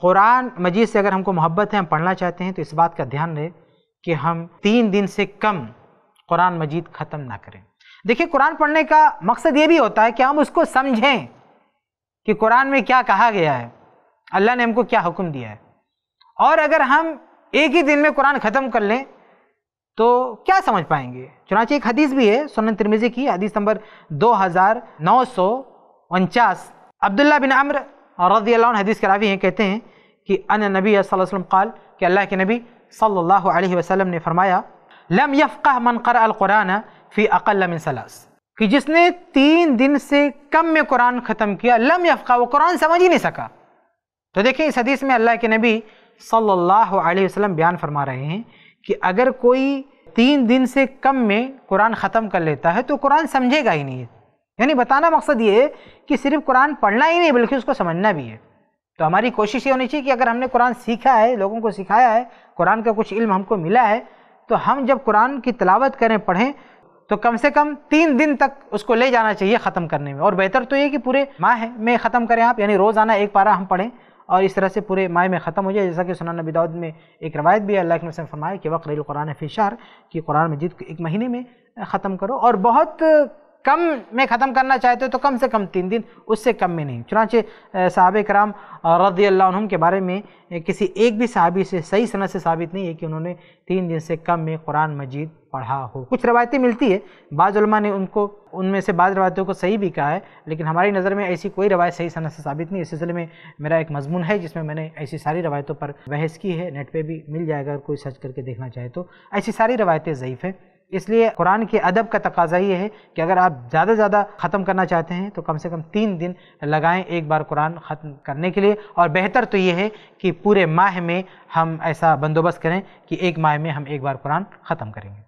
कुरान मजीद से अगर हमको मोहब्बत है हम पढ़ना चाहते हैं तो इस बात का ध्यान रहे कि हम तीन दिन से कम कुरान मजीद ख़त्म ना करें देखिए कुरान पढ़ने का मकसद ये भी होता है कि हम उसको समझें कि कुरान में क्या कहा गया है अल्लाह ने हमको क्या हुक्म दिया है और अगर हम एक ही दिन में कुरान ख़त्म कर लें तो क्या समझ पाएंगे चुनाची एक हदीस भी है सोन तिरमिजी की हदीस नंबर दो हज़ार नौ सौ उनचास अब्दुल्ला बिन अम्र और रदी अल्लाह हदीस करावी हैं कहते हैं कि अन नबी वसम काल कि अल्लाह के नबी सल्लल्लाहु अलैहि वसल्लम ने फरमाया लम यफ़क़ मन कर अलकुरान फ़ी अक़ल मिन सलास कि जिसने तीन दिन से कम में कुरान ख़त्म किया लम यफ़क़ा वो कुरान समझ ही नहीं सका तो देखिए इस हदीस में अल्लाह के नबी सल्लल्लाहु अलैहि वसल्लम बयान फरमा रहे हैं कि अगर कोई तीन दिन से कम में कुरान ख़त्म कर लेता है तो कुरान समझेगा ही नहीं यानी बताना मकसद ये है कि सिर्फ कुरान पढ़ना ही नहीं बल्कि उसको समझना भी है तो हमारी कोशिश ये होनी चाहिए कि अगर हमने कुरान सीखा है लोगों को सिखाया है कुरान का कुछ इल्म हमको मिला है तो हम जब कुरान की तलावत करें पढ़ें तो कम से कम तीन दिन तक उसको ले जाना चाहिए ख़त्म करने में और बेहतर तो ये कि पूरे माह में ख़त्म करें आप यानी रोज़ाना एक पारा हम पढ़ें और इस तरह से पूरे माह में ख़त्म हो जाए जैसा कि सुनाना बिदाउद में एक रवायत भी अल्लाह के फरमाया कि वक्र कुरान फ़िशार कि कुरान मजीद एक महीने में ख़त्म करो और बहुत कम में ख़त्म करना चाहते हो तो कम से कम तीन दिन उससे कम में नहीं चुनाचे साहब कराम रदी अल्लाह के बारे में किसी एक भी साहबी से सही सनत से साबित नहीं है कि उन्होंने तीन दिन से कम में कुरान मजीद पढ़ा हो कुछ रवायतें मिलती है बाज़ा ने उनको उनमें से बाद रवायतों को सही भी कहा है लेकिन हमारी नज़र में ऐसी कोई रवायत सही सनत से साबित नहीं इस सिलसिले में मेरा एक मजमून है जिसमें मैंने ऐसी सारी रवायतों पर बहस की है नेट पर भी मिल जाएगा अगर कोई सर्च करके देखना चाहे तो ऐसी सारी रवायतें ज़यीफ़ हैं इसलिए कुरान के अदब का तकाजा ये है कि अगर आप ज़्यादा से ज़्यादा ख़त्म करना चाहते हैं तो कम से कम तीन दिन लगाएं एक बार कुरान ख़त्म करने के लिए और बेहतर तो ये है कि पूरे माह में हम ऐसा बंदोबस्त करें कि एक माह में हम एक बार कुरान ख़त्म करेंगे